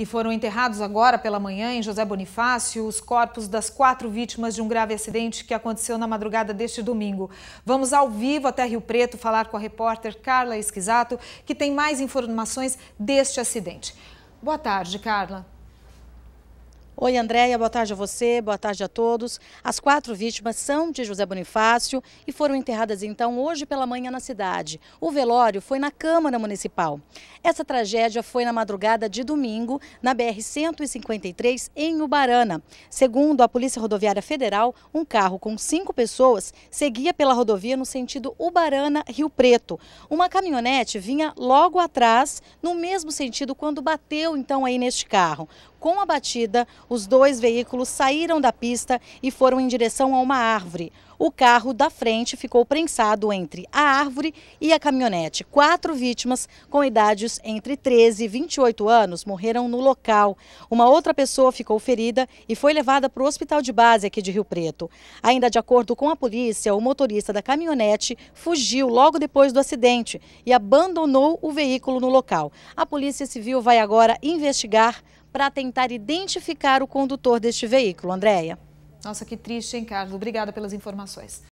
e foram enterrados agora pela manhã em José Bonifácio os corpos das quatro vítimas de um grave acidente que aconteceu na madrugada deste domingo. Vamos ao vivo até Rio Preto falar com a repórter Carla Esquisato, que tem mais informações deste acidente. Boa tarde, Carla. Oi, Andréia, boa tarde a você, boa tarde a todos. As quatro vítimas são de José Bonifácio e foram enterradas então hoje pela manhã na cidade. O velório foi na Câmara Municipal. Essa tragédia foi na madrugada de domingo, na BR-153, em Ubarana. Segundo a Polícia Rodoviária Federal, um carro com cinco pessoas seguia pela rodovia no sentido Ubarana-Rio Preto. Uma caminhonete vinha logo atrás, no mesmo sentido, quando bateu então aí neste carro. Com a batida, os dois veículos saíram da pista e foram em direção a uma árvore. O carro da frente ficou prensado entre a árvore e a caminhonete. Quatro vítimas com idades entre 13 e 28 anos morreram no local. Uma outra pessoa ficou ferida e foi levada para o hospital de base aqui de Rio Preto. Ainda de acordo com a polícia, o motorista da caminhonete fugiu logo depois do acidente e abandonou o veículo no local. A Polícia Civil vai agora investigar para tentar identificar o condutor deste veículo. Andréia. Nossa, que triste, hein, Carlos? Obrigada pelas informações.